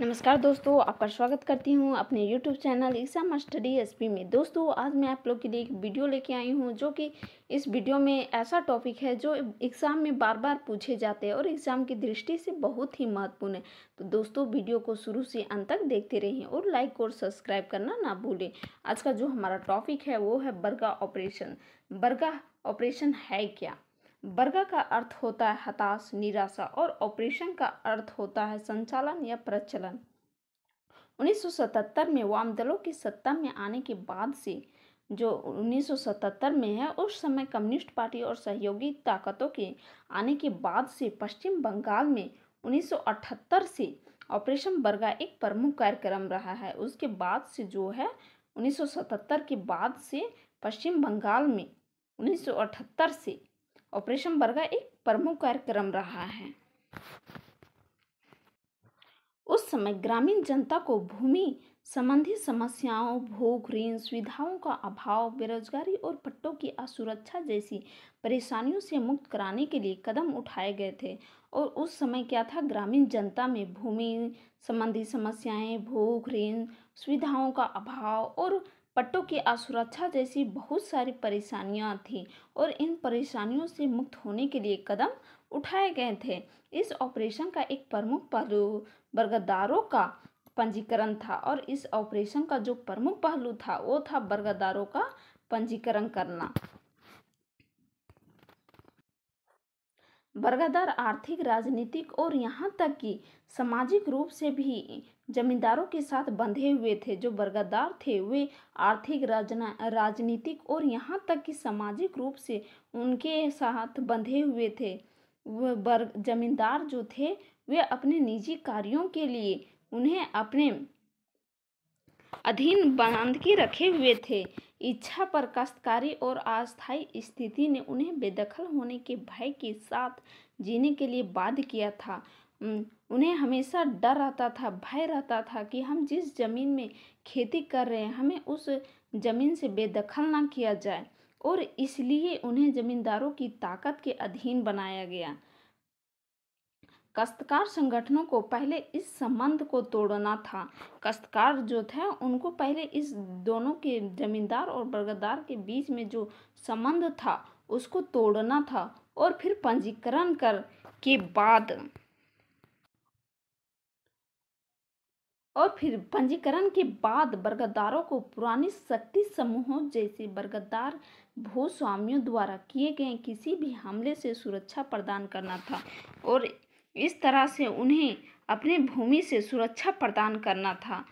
नमस्कार दोस्तों आपका स्वागत करती हूँ अपने YouTube channel exam study SP में दोस्तों आज मैं आप लोग के लिए एक वीडियो लेके आई हूँ जो कि इस वीडियो में ऐसा टॉपिक है जो एग्ज़ाम में बार बार पूछे जाते हैं और एग्ज़ाम की दृष्टि से बहुत ही महत्वपूर्ण है तो दोस्तों वीडियो को शुरू से अंत तक देखते रहें और लाइक और सब्सक्राइब करना ना भूलें आज का जो हमारा टॉपिक है वो है बरगा ऑपरेशन बरगा ऑपरेशन है क्या बर्गा का अर्थ होता है हताश निराशा और ऑपरेशन का अर्थ होता है संचालन या प्रचलन 1977 में वाम दलों की सत्ता में आने के बाद से जो 1977 में है उस समय कम्युनिस्ट पार्टी और सहयोगी ताकतों के आने के बाद से पश्चिम बंगाल में 1978 से ऑपरेशन बर्गा एक प्रमुख कार्यक्रम रहा है उसके बाद से जो है 1977 के बाद से पश्चिम बंगाल में 1978 से ऑपरेशन बरगा एक प्रमुख कार्यक्रम रहा है उस समय ग्रामीण जनता को भूमि संबंधी समस्याओं भोग ऋण सुविधाओं का अभाव बेरोजगारी और पट्टों की असुरक्षा जैसी परेशानियों से मुक्त कराने के लिए कदम उठाए गए थे और उस समय क्या था ग्रामीण जनता में भूमि संबंधी समस्याएं भोग ऋण सुविधाओं का अभाव और पट्टों की असुरक्षा जैसी बहुत सारी परेशानियां थीं और इन परेशानियों से मुक्त होने के लिए कदम उठाए गए थे इस ऑपरेशन का एक प्रमुख पहलू बरगदारों का पंजीकरण था और इस ऑपरेशन का जो प्रमुख पहलू था वो था बरगदारों का पंजीकरण करना वर्गादार आर्थिक राजनीतिक और यहाँ तक कि सामाजिक रूप से भी जमींदारों के साथ बंधे हुए थे जो वर्गादार थे वे आर्थिक राजना राजनीतिक और यहाँ तक कि सामाजिक रूप से उनके साथ बंधे हुए थे वर्ग जमींदार जो थे वे अपने निजी कार्यों के लिए उन्हें अपने अधीन बांध के रखे हुए थे इच्छा पर काश्तकारी और अस्थायी स्थिति ने उन्हें बेदखल होने के भय के साथ जीने के लिए बाध्य किया था उन्हें हमेशा डर रहता था भय रहता था कि हम जिस ज़मीन में खेती कर रहे हैं हमें उस ज़मीन से बेदखल ना किया जाए और इसलिए उन्हें ज़मींदारों की ताकत के अधीन बनाया गया कस्तकार संगठनों को पहले इस संबंध को तोड़ना था कस्तकार जो थे उनको पहले इस दोनों के जमींदार और बरगदार के बीच में जो संबंध था उसको तोड़ना था और फिर पंजीकरण कर के बाद और फिर पंजीकरण के बाद बरगदारों को पुरानी शक्ति समूहों जैसे बरगदार भूस्वामियों द्वारा किए गए किसी भी हमले से सुरक्षा प्रदान करना था और इस तरह से उन्हें अपनी भूमि से सुरक्षा प्रदान करना था